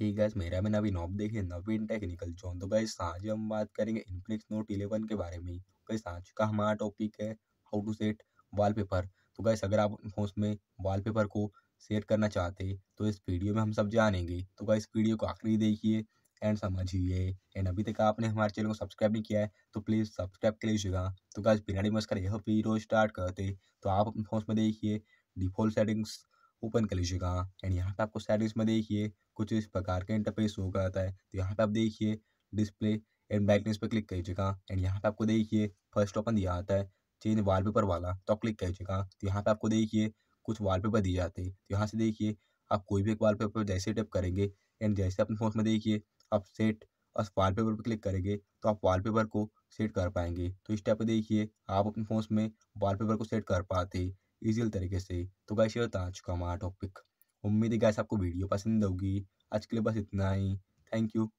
ठीक है मेरा मैंने अभी नॉब देखे नवीन टेक्निकल जोन तो गाइस आज हम बात करेंगे इनफिनिक्स नोट इलेवन के बारे में गाइस तो आज का हमारा टॉपिक है हाउ टू सेट वॉलपेपर तो गाइस अगर आप उसमें वॉलपेपर को सेट करना चाहते तो इस वीडियो में हम सब जानेंगे तो गाइस वीडियो को आखिरी देखिए एंड समझिए एंड अभी तक आपने हमारे चैनल को सब्सक्राइब नहीं किया है तो प्लीज़ सब्सक्राइब कर लीजिएगा तो गाइस बिना डिमस्कर यह वीडियो स्टार्ट करते तो आप उसमें देखिए डिफॉल्ट सेटिंग्स ओपन कर लीजिएगा एंड यहाँ पे आपको सेटिंग्स में देखिए कुछ इस प्रकार का इंटरफेस होकर आता है तो यहाँ पे आप देखिए डिस्प्ले एंड ब्राइटनेस पर क्लिक कीजिएगा एंड यहाँ पे आपको देखिए फर्स्ट ऑप्शन दिया जाता है चेंज वॉलपेपर वाला तो क्लिक कीजिएगा तो यहाँ पे आपको देखिए कुछ वॉलपेपर दिए जाते हैं तो यहाँ से देखिए आप कोई भी एक वॉलपेपर जैसे टैप करेंगे एंड जैसे अपने फोन में देखिए आप सेट और वॉलपेपर पर क्लिक करेंगे तो आप वॉलपेपर को सेट कर पाएंगे तो इस टाइप पर देखिए आप अपने फोन में वॉलपेपर को सेट कर पाते हैं ईजिल तरीके से तो गाइस ये होता आज का हमारा टॉपिक उम्मीद है गाइस आपको वीडियो पसंद होगी आज के लिए बस इतना ही थैंक यू